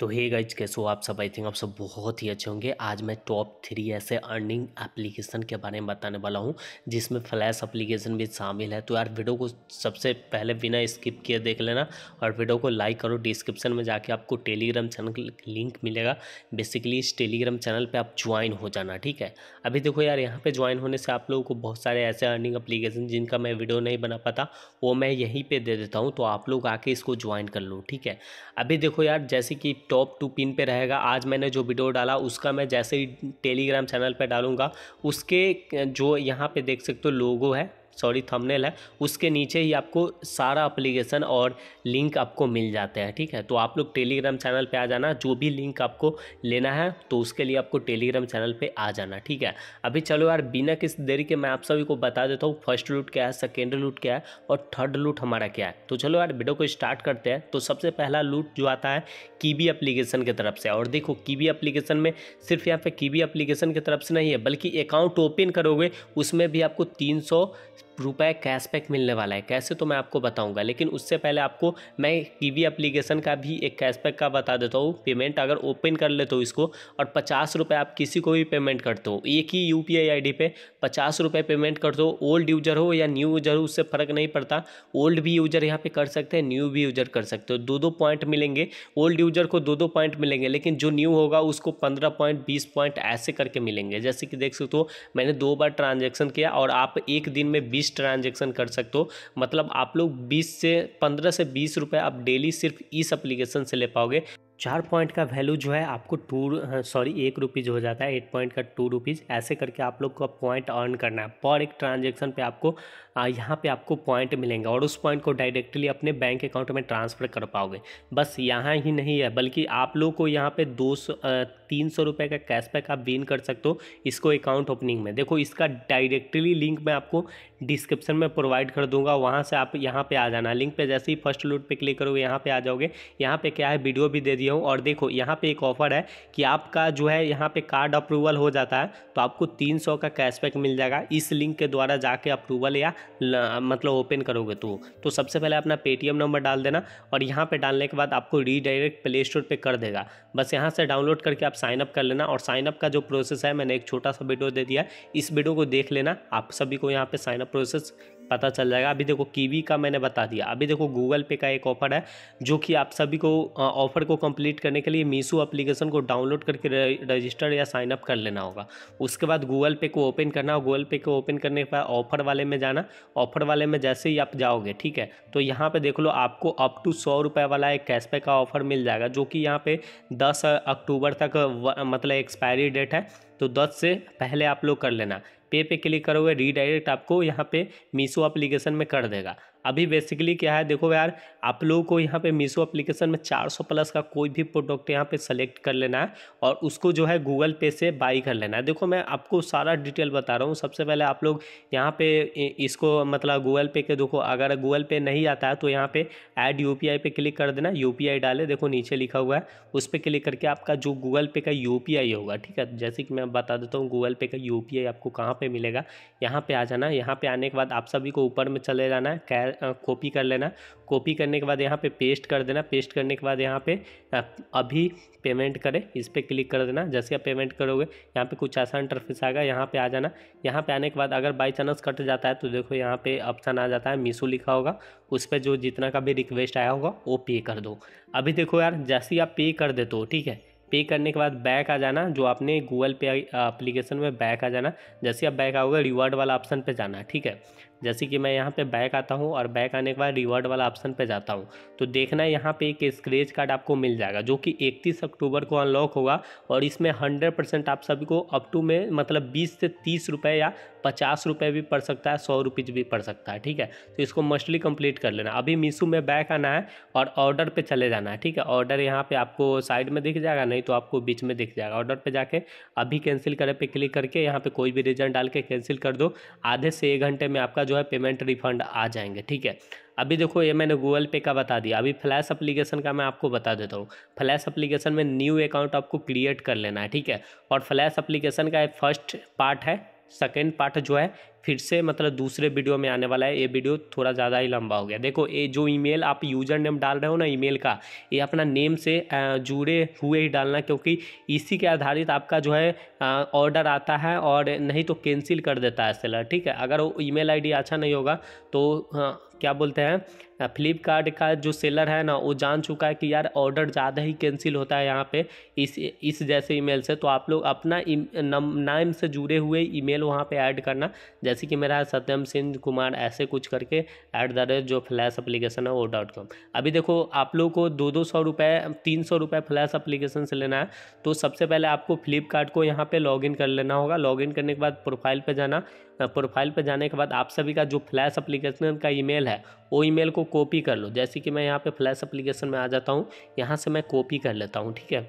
तो hey guys कैसे हो आप सब आई थिंक आप सब बहुत ही अच्छे होंगे आज मैं टॉप थ्री ऐसे अर्निंग एप्लीकेशन के बारे में बताने वाला हूँ जिसमें फ्लैश एप्लीकेशन भी शामिल है तो यार वीडियो को सबसे पहले बिना स्किप किए देख लेना और वीडियो को लाइक करो डिस्क्रिप्शन में जाके आपको टेलीग्राम चैनल का लिंक मिलेगा बेसिकली इस टेलीग्राम चैनल पर आप ज्वाइन हो जाना ठीक है अभी देखो यार यहाँ पर ज्वाइन होने से आप लोगों को बहुत सारे ऐसे अर्निंग अप्लीकेशन जिनका मैं वीडियो नहीं बना पाता वो मैं यहीं पर दे देता हूँ तो आप लोग आके इसको ज्वाइन कर लो ठीक है अभी देखो यार जैसे कि टॉप टू पिन पे रहेगा आज मैंने जो वीडियो डाला उसका मैं जैसे ही टेलीग्राम चैनल पर डालूंगा उसके जो यहाँ पे देख सकते हो लोगो है सॉरी थंबनेल है उसके नीचे ही आपको सारा अप्लीकेशन और लिंक आपको मिल जाते हैं ठीक है तो आप लोग टेलीग्राम चैनल पे आ जाना जो भी लिंक आपको लेना है तो उसके लिए आपको टेलीग्राम चैनल पे आ जाना ठीक है अभी चलो यार बिना किस देरी के मैं आप सभी को बता देता हूँ फर्स्ट लूट क्या है सेकेंड लूट क्या है और थर्ड लूट हमारा क्या है तो चलो यार वीडियो को स्टार्ट करते हैं तो सबसे पहला लूट जो आता है कीबी एप्लीकेशन की तरफ से और देखो कीबी एप्लीकेशन में सिर्फ यहाँ पे कीबी एप्लीकेशन की तरफ से नहीं है बल्कि अकाउंट ओपन करोगे उसमें भी आपको तीन रुपए कैशबैक मिलने वाला है कैसे तो मैं आपको बताऊंगा लेकिन उससे पहले आपको मैं कीवी एप्लीकेशन का भी एक कैशबैक का बता देता हूँ पेमेंट अगर ओपन कर लेते हो इसको और पचास रुपये आप किसी को भी पेमेंट करते हो एक ही U P I I D पर पचास रुपये पेमेंट करते हो ओल्ड यूजर हो या न्यू यूजर हो उससे फ़र्क नहीं पड़ता ओल्ड भी यूजर यहाँ पर कर सकते हैं न्यू भी यूजर कर सकते हो दो दो पॉइंट मिलेंगे ओल्ड यूजर को दो दो पॉइंट मिलेंगे लेकिन जो न्यू होगा उसको पंद्रह पॉइंट बीस पॉइंट ऐसे करके मिलेंगे जैसे कि देख सकते हो मैंने दो बार ट्रांजेक्शन किया और आप एक दिन में बीस बीस ट्रांजेक्शन कर सकते हो मतलब आप लोग बीस से पंद्रह से बीस रुपये आप डेली सिर्फ इस अप्लीकेशन से ले पाओगे चार पॉइंट का वैल्यू जो है आपको टू सॉरी एक रुपीज़ हो जाता है एट पॉइंट का टू रुपीज़ ऐसे करके आप लोग को पॉइंट अर्न करना है पर एक ट्रांजेक्शन पे आपको यहाँ पे आपको पॉइंट मिलेंगे और उस पॉइंट को डायरेक्टली अपने बैंक अकाउंट में ट्रांसफ़र कर पाओगे बस यहाँ ही नहीं है बल्कि आप लोग को यहाँ पे दो तीन सौ रुपये का कैशबैक आप विन कर सकते हो इसको अकाउंट ओपनिंग में देखो इसका डायरेक्टली लिंक मैं आपको डिस्क्रिप्शन में प्रोवाइड कर दूंगा वहाँ से आप यहाँ पे आ जाना लिंक पे जैसे ही फर्स्ट लोड पे क्लिक करोगे यहाँ पे आ जाओगे यहाँ पे क्या है वीडियो भी दे दिया हूँ और देखो यहाँ पे एक ऑफर है कि आपका जो है यहाँ पे कार्ड अप्रूवल हो जाता है तो आपको तीन सौ का कैशबैक मिल जाएगा इस लिंक के द्वारा जाके अप्रूवल या मतलब ओपन करोगे तो, तो सबसे पहले अपना पेटीएम नंबर डाल देना और यहाँ पर डालने के बाद आपको रीडायरेक्ट प्ले स्टोर पर कर देगा बस यहाँ से डाउनलोड करके आप साइन अप कर लेना और साइन अप का जो प्रोसेस है मैंने एक छोटा सा वीडियो दे दिया इस वीडियो को देख लेना आप सभी को यहाँ पे साइन प्रोसेस पता चल जाएगा अभी देखो कीवी का मैंने बता दिया अभी देखो गूगल पे का एक ऑफर है जो कि आप सभी को ऑफर को कंप्लीट करने के लिए मीशो एप्लीकेशन को डाउनलोड करके रजिस्टर या साइन अप कर लेना होगा उसके बाद गूगल पे को ओपन करना हो गूगल पे को ओपन करने के बाद ऑफर वाले में जाना ऑफर वाले में जैसे ही आप जाओगे ठीक है तो यहाँ पर देख लो आपको अप टू सौ रुपये वाला एक कैशबैक का ऑफर मिल जाएगा जो कि यहाँ पर दस अक्टूबर तक मतलब एक्सपायरी डेट है तो दस से पहले आप लोग कर लेना पे पे क्लिक करोगे रीडायरेक्ट आपको यहाँ पे मीशो एप्लीकेशन में कर देगा अभी बेसिकली क्या है देखो यार आप लोगों को यहाँ पे मीशो एप्लीकेशन में 400 प्लस का कोई भी प्रोडक्ट यहाँ पे सेलेक्ट कर लेना है और उसको जो है गूगल पे से बाई कर लेना है देखो मैं आपको सारा डिटेल बता रहा हूँ सबसे पहले आप लोग यहाँ पे इसको मतलब गूगल पे के देखो अगर गूगल पे नहीं आता है तो यहाँ पे ऐड यू पे क्लिक कर देना यू डाले देखो नीचे लिखा हुआ है उस पर क्लिक करके आपका जो गूगल पे का यू होगा ठीक है जैसे कि मैं बता देता हूँ गूगल पे का यू आपको कहाँ पर मिलेगा यहाँ पर आ जाना यहाँ पर आने के बाद आप सभी को ऊपर में चले जाना है कॉपी कर लेना कॉपी करने के बाद यहाँ पे पेस्ट कर देना पेस्ट करने के बाद यहाँ पे अभी पेमेंट करें इस पर क्लिक कर देना जैसे आप पेमेंट करोगे यहाँ पे कुछ ऐसा इंटरफेस आएगा यहाँ पे आ जाना यहाँ पे आने के बाद अगर बाई चांस कट जाता है तो देखो यहाँ पे ऑप्शन आ जाता है मीशो लिखा होगा उस पर जो जितना का भी रिक्वेस्ट आया होगा वो पे कर दो अभी देखो यार जैसे आप पे कर देते हो ठीक है पे करने के बाद बैक आ जाना जो आपने गूगल पे एप्लीकेशन में बैक आ जाना जैसे आप बैक आओगे रिवार्ड वाला ऑप्शन पे जाना ठीक है जैसे कि मैं यहाँ पे बैक आता हूँ और बैक आने के बाद रिवर्ड वाला ऑप्शन पे जाता हूँ तो देखना है यहाँ पे एक स्क्रेच कार्ड आपको मिल जाएगा जो कि 31 अक्टूबर को अनलॉक होगा और इसमें 100 परसेंट आप सभी को अप टू में मतलब 20 से तीस रुपये या पचास रुपये भी पड़ सकता है सौ रुपीज़ भी पड़ सकता है ठीक है तो इसको मस्टली कंप्लीट कर लेना अभी मीशो में बैक आना है और ऑर्डर पर चले जाना है ठीक है ऑर्डर यहाँ पर आपको साइड में दिख जाएगा नहीं तो आपको बीच में दिख जाएगा ऑर्डर पर जाके अभी कैंसिल करें पर क्लिक करके यहाँ पर कोई भी रीजन डाल के कैंसिल कर दो आधे से एक घंटे में आपका जो है पेमेंट रिफंड आ जाएंगे ठीक है अभी देखो ये मैंने गूगल पे का बता दिया अभी फ्लैश एप्लीकेशन का मैं आपको बता देता हूँ फ्लैश एप्लीकेशन में न्यू अकाउंट आपको क्रिएट कर लेना है ठीक है और फ्लैश एप्लीकेशन का फर्स्ट पार्ट है सेकेंड पार्ट जो है फिर से मतलब दूसरे वीडियो में आने वाला है ये वीडियो थोड़ा ज़्यादा ही लंबा हो गया देखो ये जो ईमेल आप यूजर नेम डाल रहे हो ना ईमेल का ये अपना नेम से जुड़े हुए ही डालना क्योंकि इसी के आधारित आपका जो है ऑर्डर आता है और नहीं तो कैंसिल कर देता है सेलर ठीक है अगर वो ई मेल अच्छा नहीं होगा तो हाँ, क्या बोलते हैं फ्लिपकार्ट का जो सेलर है ना वो जान चुका है कि यार ऑर्डर ज़्यादा ही कैंसिल होता है यहाँ पे इस इस जैसे ईमेल से तो आप लोग अपना नाम से जुड़े हुए ईमेल वहाँ पे ऐड करना जैसे कि मेरा है सत्यम सिंह कुमार ऐसे कुछ करके ऐट द रेट जो फ्लैश अप्लीकेशन है वो डॉट कॉम अभी देखो आप लोग को दो दो सौ रुपये तीन सौ रुपये फ्लैश अप्लीकेशन से लेना है तो सबसे पहले आपको फ्लिपकार्ट को यहाँ पर लॉग कर लेना होगा लॉग करने के बाद प्रोफाइल पर जाना प्रोफाइल पर जाने के बाद आप सभी का जो फ्लैश अप्लीकेशन का ईमेल है वो ईमेल को कॉपी कर लो जैसे कि मैं यहाँ पे फ्लैश अप्लीकेशन में आ जाता हूँ यहाँ से मैं कॉपी कर लेता हूँ ठीक है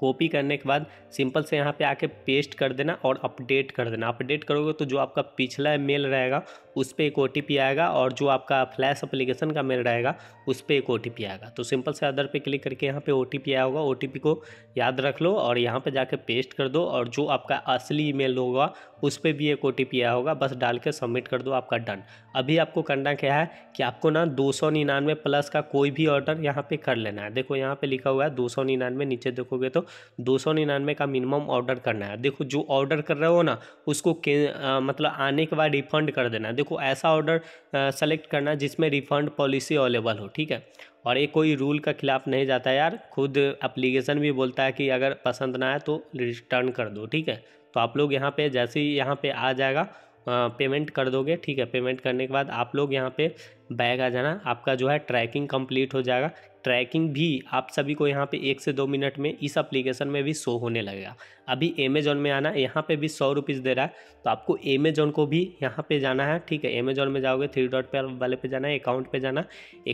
कॉपी करने के बाद सिंपल से यहाँ पे आके पेस्ट कर देना और अपडेट कर देना अपडेट करोगे तो जो आपका पिछला मेल रहेगा उस पर एक ओ आएगा और जो आपका फ्लैश अप्लीकेशन का मेल रहेगा उस पर एक ओ आएगा तो सिंपल से अदर पे क्लिक करके यहाँ पे ओ आया होगा ओ को याद रख लो और यहाँ पे जाके पेस्ट कर दो और जो आपका असली ई होगा उस पर भी एक ओ आया होगा बस डाल के सबमिट कर दो आपका डन अभी आपको करना क्या है कि आपको ना दो सौ निन्यानवे प्लस का कोई भी ऑर्डर यहाँ पे कर लेना है देखो यहाँ पे लिखा हुआ है दो सौ निन्यानवे नीचे देखोगे तो दो सौ निन्यानवे का मिनिमम ऑर्डर करना है देखो जो ऑर्डर कर रहे हो ना उसको आ, मतलब आने के बाद रिफंड कर देना है देखो ऐसा ऑर्डर सेलेक्ट करना जिसमें रिफंड पॉलिसी अवेलेबल हो ठीक है और ये कोई रूल का खिलाफ नहीं जाता यार खुद एप्लीकेशन भी बोलता है कि अगर पसंद ना आए तो रिटर्न कर दो ठीक है तो आप लोग यहाँ पे जैसे ही यहाँ पे आ जाएगा पेमेंट कर दोगे ठीक है पेमेंट करने के बाद आप लोग यहाँ पे बैग आ जाना आपका जो है ट्रैकिंग कंप्लीट हो जाएगा ट्रैकिंग भी आप सभी को यहाँ पे एक से दो मिनट में इस एप्लीकेशन में भी शो होने लगेगा अभी अमेजोन में आना यहाँ पे भी सौ रुपीज़ दे रहा है तो आपको अमेजोन को भी यहाँ पे जाना है ठीक है अमेजोन में जाओगे थ्री डॉट पे वाले पे जाना है अकाउंट पे जाना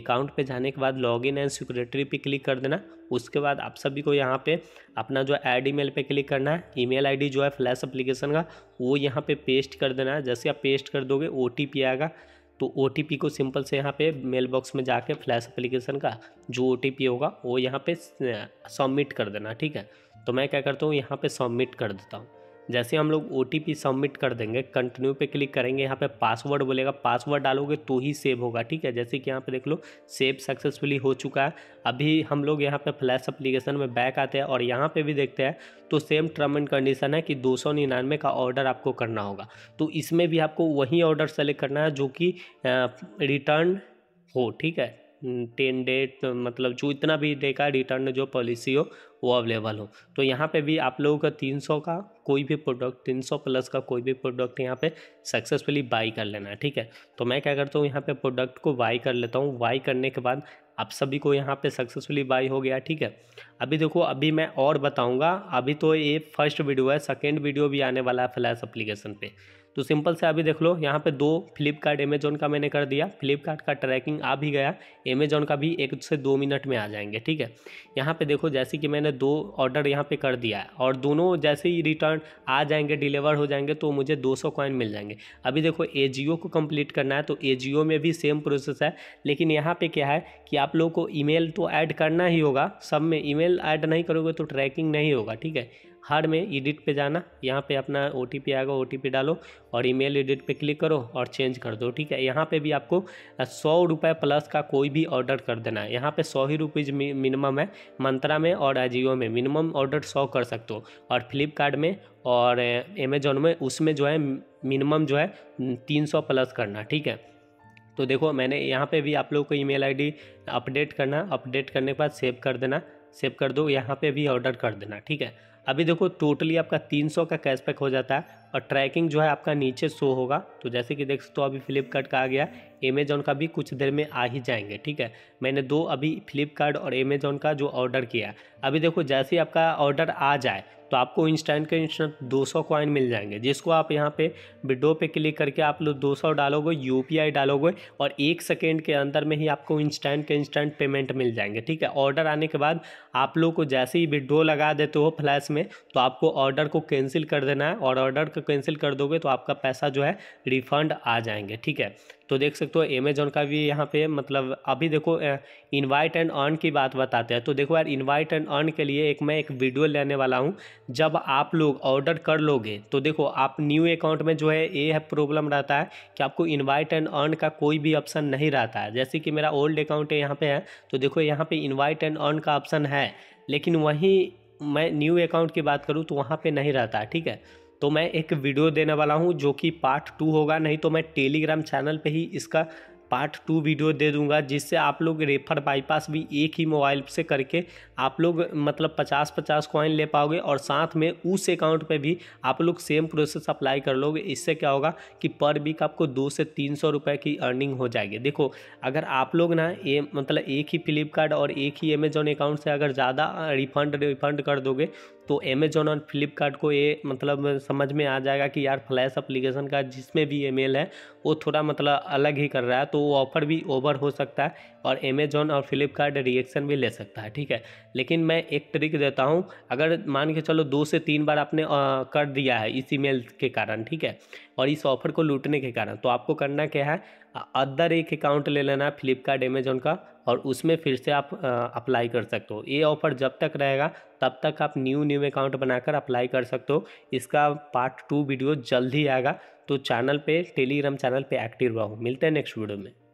अकाउंट पे जाने के बाद लॉग इन एंड सिक्योरिटी पे क्लिक कर देना उसके बाद आप सभी को यहाँ पे अपना जो एड मेल पे क्लिक करना है आई डी जो है फ्लैश अप्लीकेशन का वो यहाँ पे पेस्ट कर देना है जैसे आप पेस्ट कर दोगे ओ आएगा तो ओ को सिंपल से यहाँ पे मेल बॉक्स में जाके फ्लैश एप्लीकेशन का जो ओ होगा वो यहाँ पे सबमिट कर देना ठीक है तो मैं क्या करता हूँ यहाँ पे सबमिट कर देता हूँ जैसे हम लोग ओ सबमिट कर देंगे कंटिन्यू पे क्लिक करेंगे यहाँ पे पासवर्ड बोलेगा पासवर्ड डालोगे तो ही सेव होगा ठीक है जैसे कि यहाँ पे देख लो सेव सक्सेसफुली हो चुका है अभी हम लोग यहाँ पे फ्लैश अप्लीकेशन में बैक आते हैं और यहाँ पे भी देखते हैं तो सेम टर्म एंड कंडीशन है कि दो का ऑर्डर आपको करना होगा तो इसमें भी आपको वही ऑर्डर सेलेक्ट करना है जो कि रिटर्न हो ठीक है टेन हम्म, डेट तो मतलब जो इतना भी डे का रिटर्न जो पॉलिसी हो वो अवेलेबल हो तो यहाँ पे भी आप लोगों का तीन सौ का कोई भी प्रोडक्ट तीन सौ प्लस का कोई भी प्रोडक्ट यहाँ पे सक्सेसफुली बाई कर लेना है ठीक है तो मैं क्या करता हूँ यहाँ पे प्रोडक्ट को बाई कर लेता हूँ बाई करने के बाद आप सभी को यहाँ पे सक्सेसफुली बाई हो गया ठीक है अभी देखो अभी मैं और बताऊँगा अभी तो ये फर्स्ट वीडियो है सेकेंड वीडियो भी आने वाला है फ्लैश अप्लीकेशन पर तो सिंपल से अभी देख लो यहाँ पे दो फ्लिपकार्ट अमेजोन का मैंने कर दिया फ्लिपकार्ट का ट्रैकिंग आ भी गया अमेजोन का भी एक से दो मिनट में आ जाएंगे ठीक है यहाँ पे देखो जैसे कि मैंने दो ऑर्डर यहाँ पे कर दिया है और दोनों जैसे ही रिटर्न आ जाएंगे डिलीवर हो जाएंगे तो मुझे दो सौ कॉइन मिल जाएंगे अभी देखो ए को कंप्लीट करना है तो ए में भी सेम प्रोसेस है लेकिन यहाँ पर क्या है कि आप लोग को ई तो ऐड करना ही होगा सब में ई ऐड नहीं करोगे तो ट्रैकिंग नहीं होगा ठीक है हार्ड में एडिट पे जाना यहाँ पे अपना ओ आएगा ओ डालो और ईमेल एडिट पे क्लिक करो और चेंज कर दो ठीक है यहाँ पे भी आपको सौ रुपये प्लस का कोई भी ऑर्डर कर देना है यहाँ पे सौ ही रुपीज़ मिनिमम है मंत्रा में और अजियो में मिनिमम ऑर्डर सौ कर सकते हो और फ्लिपकार्ट में और अमेजोन में उसमें जो है मिनिमम जो है तीन सौ प्लस करना ठीक है तो देखो मैंने यहाँ पे भी आप लोग को ईमेल आईडी अपडेट करना अपडेट करने के बाद सेव कर देना सेव कर दो यहाँ पे भी ऑर्डर कर देना ठीक है अभी देखो टोटली आपका 300 का कैशबैक हो जाता है और ट्रैकिंग जो है आपका नीचे शो होगा तो जैसे कि देख सकते हो अभी फ्लिपकार्ट का आ गया अमेजोन का भी कुछ देर में आ ही जाएंगे ठीक है मैंने दो अभी फ्लिपकार्ट और अमेजोन का जो ऑर्डर किया अभी देखो जैसे ही आपका ऑर्डर आ जाए तो आपको इंस्टेंट के इंस्टेंट 200 कॉइन मिल जाएंगे जिसको आप यहाँ पे विडो पे क्लिक करके आप लोग 200 डालोगे यू डालोगे और एक सेकेंड के अंदर में ही आपको इंस्टेंट के इंस्टेंट पेमेंट मिल जाएंगे ठीक है ऑर्डर आने के बाद आप लोग को जैसे ही विड्रो लगा देते हो फ्लैश में तो आपको ऑर्डर को कैंसिल कर देना है और ऑर्डर को कैंसिल कर दोगे तो आपका पैसा जो है रिफंड आ जाएंगे ठीक है तो देख सकते हो अमेजोन का भी यहाँ पे मतलब अभी देखो इनवाइट एंड अर्न की बात बताते हैं तो देखो यार इनवाइट एंड अर्न के लिए एक मैं एक वीडियो लेने वाला हूँ जब आप लोग ऑर्डर कर लोगे तो देखो आप न्यू अकाउंट में जो है ये है प्रॉब्लम रहता है कि आपको इन्वाइट एंड अर्न का कोई भी ऑप्शन नहीं रहता है जैसे कि मेरा ओल्ड अकाउंट है यहाँ पे है तो देखो यहाँ पर इन्वाइट एंड अर्न का ऑप्शन है लेकिन वहीं मैं न्यू अकाउंट की बात करूँ तो वहाँ पे नहीं रहता ठीक है तो मैं एक वीडियो देने वाला हूँ जो कि पार्ट टू होगा नहीं तो मैं टेलीग्राम चैनल पर ही इसका पार्ट टू वीडियो दे दूंगा जिससे आप लोग रेफर बाईपास भी एक ही मोबाइल से करके आप लोग मतलब पचास पचास कॉइन ले पाओगे और साथ में उस अकाउंट पे भी आप लोग सेम प्रोसेस अप्लाई कर लोगे इससे क्या होगा कि पर वीक आपको दो से तीन सौ रुपये की अर्निंग हो जाएगी देखो अगर आप लोग ना ये मतलब एक ही फ्लिपकार्ट और एक ही अमेजोन अकाउंट से अगर ज़्यादा रिफंड रिफंड कर दोगे तो अमेजोन और फ्लिपकार्ट को ये मतलब समझ में आ जाएगा कि यार फ्लैश अप्लीकेशन का जिसमें भी ईमेल है वो थोड़ा मतलब अलग ही कर रहा है तो वो ऑफर भी ओवर हो सकता है और अमेजोन और फ्लिपकार्ट रिएक्शन भी ले सकता है ठीक है लेकिन मैं एक ट्रिक देता हूँ अगर मान के चलो दो से तीन बार आपने आ, कर दिया है इस ई के कारण ठीक है और इस ऑफर को लूटने के कारण तो आपको करना क्या है अदर एक अकाउंट ले लेना है फ्लिपकार्ट अमेजोन का और उसमें फिर से आप अप्लाई कर सकते हो ये ऑफर जब तक रहेगा तब तक आप न्यू न्यू अकाउंट बनाकर अप्लाई कर सकते हो इसका पार्ट टू वीडियो जल्द ही आएगा तो चैनल पे टेलीग्राम चैनल पे एक्टिव रहो मिलते हैं नेक्स्ट वीडियो में